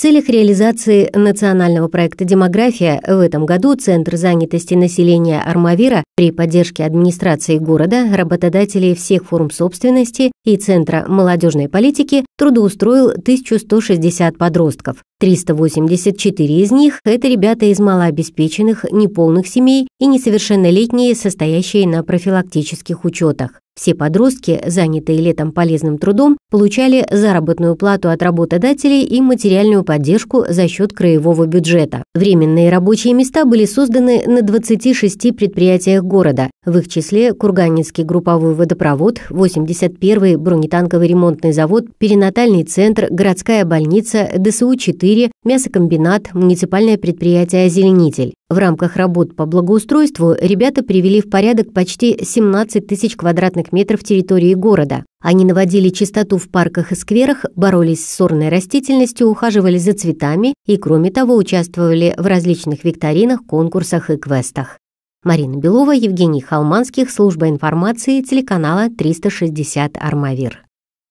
целях реализации национального проекта «Демография» в этом году Центр занятости населения Армавира при поддержке администрации города, работодателей всех форм собственности, и Центра молодежной политики трудоустроил 1160 подростков. 384 из них – это ребята из малообеспеченных, неполных семей и несовершеннолетние, состоящие на профилактических учетах. Все подростки, занятые летом полезным трудом, получали заработную плату от работодателей и материальную поддержку за счет краевого бюджета. Временные рабочие места были созданы на 26 предприятиях города, в их числе Курганинский групповой водопровод, 81-й бронетанковый ремонтный завод, перинатальный центр, городская больница, ДСУ-4, мясокомбинат, муниципальное предприятие «Озеленитель». В рамках работ по благоустройству ребята привели в порядок почти 17 тысяч квадратных метров территории города. Они наводили чистоту в парках и скверах, боролись с сорной растительностью, ухаживали за цветами и, кроме того, участвовали в различных викторинах, конкурсах и квестах. Марина Белова, Евгений Халманских, служба информации телеканала 360 «Армавир».